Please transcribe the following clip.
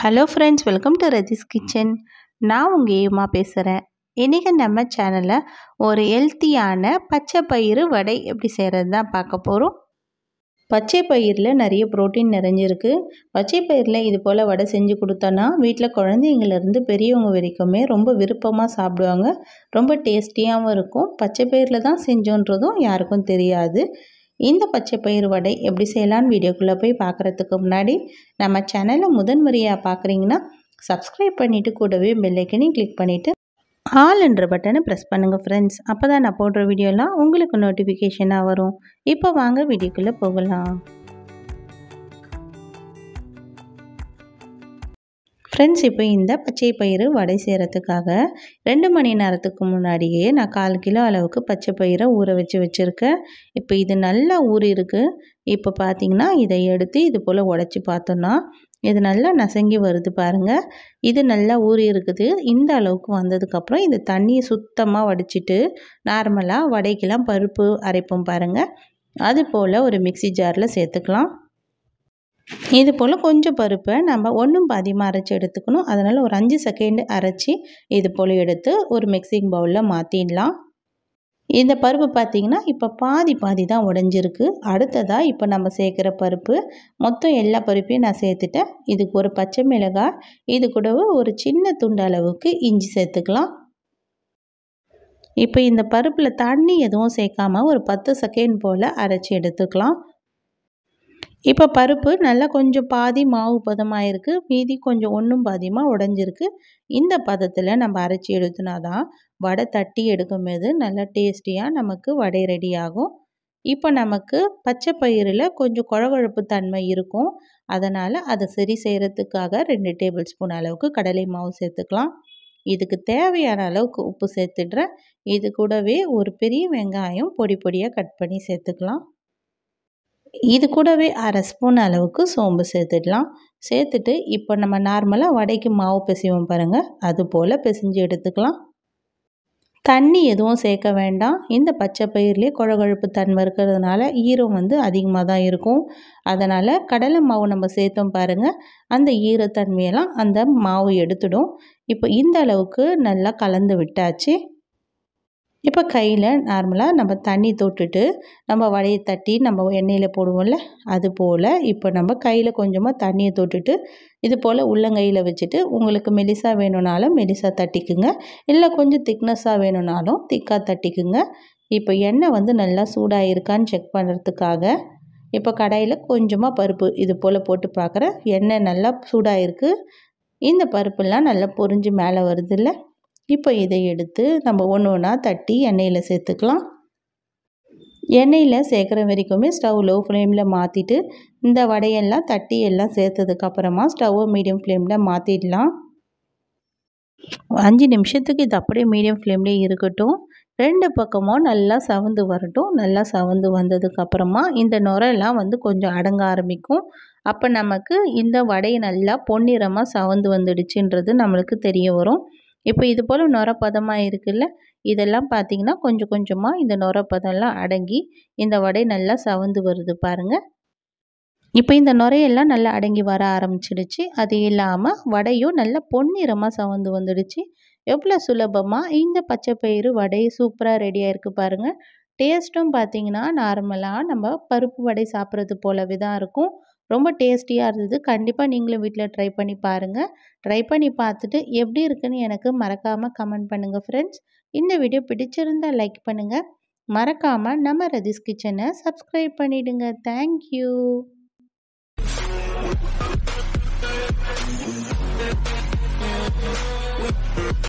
hello friends welcome to Raji's kitchen நான் உங்கள் ஏமா பேசுகிறேன் இன்றைக்கி நம்ம சேனலில் ஒரு ஹெல்த்தியான பச்சை பயிறு வடை எப்படி செய்கிறது தான் பார்க்க போகிறோம் பச்சை பயிரில் நிறைய ப்ரோட்டீன் நிறைஞ்சிருக்கு பச்சை பயிரில் இது போல் வடை செஞ்சு கொடுத்தோன்னா வீட்டில் குழந்தைங்கள்லேருந்து பெரியவங்க வரைக்குமே ரொம்ப விருப்பமாக சாப்பிடுவாங்க ரொம்ப டேஸ்டியாகவும் இருக்கும் பச்சை பயிரில் தான் செஞ்சோன்றதும் யாருக்கும் தெரியாது இந்த பச்சை பயிறு வடை எப்படி செய்யலான்னு வீடியோக்குள்ளே போய் பார்க்குறதுக்கு முன்னாடி நம்ம சேனலை முதன்முறையாக பார்க்குறீங்கன்னா சப்ஸ்கிரைப் பண்ணிவிட்டு கூடவே பெல்லைக்கனையும் கிளிக் பண்ணிவிட்டு ஆல்ன்ற பட்டனை ப்ரெஸ் பண்ணுங்கள் ஃப்ரெண்ட்ஸ் அப்போ தான் நான் போடுற வீடியோலாம் உங்களுக்கு நோட்டிஃபிகேஷனாக வரும் இப்போ வாங்க வீடியோக்குள்ளே போகலாம் ஃப்ரெண்ட்ஸ் இப்போ இந்த பச்சை பயிறு வடை செய்கிறதுக்காக ரெண்டு மணி நேரத்துக்கு முன்னாடியே நான் கால் கிலோ அளவுக்கு பச்சை பயிரை ஊற வச்சு வச்சுருக்கேன் இப்போ இது நல்லா ஊறி இருக்குது இப்போ பார்த்திங்கன்னா இதை எடுத்து இது போல் உடச்சி பார்த்தோன்னா இது நல்லா நசங்கி வருது பாருங்கள் இது நல்லா ஊறி இருக்குது இந்த அளவுக்கு வந்ததுக்கப்புறம் இந்த தண்ணியை சுத்தமாக வடிச்சிட்டு நார்மலாக வடைக்கெலாம் பருப்பு அரைப்போம் பாருங்கள் அது போல் ஒரு மிக்சி ஜாரில் சேர்த்துக்கலாம் இது போல் கொஞ்சம் பருப்பை நம்ம ஒன்றும் பாதியமாக அரைச்சி எடுத்துக்கணும் அதனால் ஒரு அஞ்சு செகண்டு அரைச்சி இது போல் எடுத்து ஒரு மிக்சிங் பவுலில் மாற்றிடலாம் இந்த பருப்பு பார்த்திங்கன்னா இப்போ பாதி பாதி தான் உடஞ்சிருக்கு அடுத்ததாக இப்போ நம்ம சேர்க்குற பருப்பு மொத்தம் எல்லா பருப்பையும் நான் சேர்த்துட்டேன் இதுக்கு ஒரு பச்சை மிளகாய் இது கூட ஒரு சின்ன துண்டு அளவுக்கு இஞ்சி சேர்த்துக்கலாம் இப்போ இந்த பருப்பில் தண்ணி எதுவும் சேர்க்காமல் ஒரு பத்து செகண்ட் போல் அரைச்சி எடுத்துக்கலாம் இப்போ பருப்பு நல்லா கொஞ்சம் பாதி மாவு பதமாக இருக்குது மீதி கொஞ்சம் ஒன்றும் பாதியமாக உடஞ்சிருக்கு இந்த பதத்தில் நம்ம அரைச்சி எடுத்துனா தான் வடை தட்டி எடுக்கும் போது நல்லா டேஸ்டியாக நமக்கு வடை ரெடி ஆகும் இப்போ நமக்கு பச்சை பயிரில் கொஞ்சம் குழகுழப்பு தன்மை இருக்கும் அதனால் அதை சரி செய்கிறதுக்காக ரெண்டு டேபிள் ஸ்பூன் அளவுக்கு கடலை மாவு சேர்த்துக்கலாம் இதுக்கு தேவையான அளவுக்கு உப்பு சேர்த்துடுறேன் இது கூடவே ஒரு பெரிய வெங்காயம் பொடி பொடியாக கட் பண்ணி சேர்த்துக்கலாம் இது கூடவே அரை ஸ்பூன் அளவுக்கு சோம்பு சேர்த்துடலாம் சேர்த்துட்டு இப்போ நம்ம நார்மலாக வடைக்கு மாவு பிசைவோம் பாருங்கள் அது போல் பிசைஞ்சு எடுத்துக்கலாம் தண்ணி எதுவும் சேர்க்க வேண்டாம் இந்த பச்சை பயிர்லேயே குழகொழுப்பு தன்மை இருக்கிறதுனால ஈரம் வந்து அதிகமாக தான் இருக்கும் அதனால் கடலை மாவு நம்ம சேர்த்தோம் பாருங்கள் அந்த ஈரத்தன்மையெல்லாம் அந்த மாவு எடுத்துடும் இப்போ இந்த அளவுக்கு நல்லா கலந்து விட்டாச்சு இப்போ கையில் நார்மலாக நம்ம தண்ணி தொட்டுட்டு நம்ம வடையை தட்டி நம்ம எண்ணெயில் போடுவோம்ல அது போல் இப்போ நம்ம கையில் கொஞ்சமாக தண்ணியை தொட்டுட்டு இது போல் உள்ளங்கையில் வச்சுட்டு உங்களுக்கு மெலிசாக வேணும்னாலும் மெலிசாக தட்டிக்குங்க இல்லை கொஞ்சம் திக்னஸ்ஸாக வேணும்னாலும் திக்காக தட்டிக்குங்க இப்போ எண்ணெய் வந்து நல்லா சூடாக இருக்கான்னு செக் பண்ணுறதுக்காக இப்போ கடையில் கொஞ்சமாக பருப்பு இது போல் போட்டு பார்க்குறேன் எண்ணெய் நல்லா சூடாக இருக்குது இந்த பருப்புலாம் நல்லா பொறிஞ்சு மேலே இல்லை இப்போ இதை எடுத்து நம்ம ஒன்று ஒன்றா தட்டி எண்ணெயில் சேர்த்துக்கலாம் எண்ணெயில் சேர்க்குற வரைக்குமே ஸ்டவ் லோ ஃப்ளேமில் மாற்றிட்டு இந்த வடையெல்லாம் தட்டி எல்லாம் சேர்த்ததுக்கப்புறமா ஸ்டவ்வை மீடியம் ஃப்ளேமில் மாற்றிடலாம் அஞ்சு நிமிஷத்துக்கு இது அப்படியே மீடியம் ஃப்ளேம்லேயே இருக்கட்டும் ரெண்டு பக்கமும் நல்லா சவந்து வரட்டும் நல்லா சவந்து வந்ததுக்கப்புறமா இந்த நுரெல்லாம் வந்து கொஞ்சம் அடங்க ஆரம்பிக்கும் அப்போ நமக்கு இந்த வடையை நல்லா பொன்னிறமாக சவந்து வந்துடுச்சுன்றது நம்மளுக்கு தெரிய வரும் இப்போ இது போல் நுரப்பதமாக இருக்குல்ல இதெல்லாம் பார்த்திங்கன்னா கொஞ்சம் கொஞ்சமாக இந்த நுரப்பதம்லாம் அடங்கி இந்த வடை நல்லா சவந்து வருது பாருங்கள் இப்போ இந்த நுரையெல்லாம் நல்லா அடங்கி வர ஆரம்பிச்சிடுச்சு அது இல்லாமல் வடையும் நல்லா பொன்னிறமாக சவந்து வந்துடுச்சு எவ்வளோ சுலபமாக இந்த பச்சை பயிறு வடை சூப்பராக ரெடியாக இருக்குது பாருங்கள் டேஸ்ட்டும் பார்த்திங்கன்னா நார்மலாக நம்ம பருப்பு வடை சாப்பிட்றது போலவே தான் இருக்கும் ரொம்ப டேஸ்டியாக இருந்தது கண்டிப்பாக நீங்களும் வீட்டில் ட்ரை பண்ணி பாருங்கள் ட்ரை பண்ணி பார்த்துட்டு எப்படி இருக்குன்னு எனக்கு மறக்காமல் கமெண்ட் பண்ணுங்கள் ஃப்ரெண்ட்ஸ் இந்த வீடியோ பிடிச்சிருந்தால் லைக் பண்ணுங்கள் மறக்காமல் நம்ம ரதிஸ் கிச்சனை சப்ஸ்கிரைப் பண்ணிவிடுங்க தேங்க்யூ Thank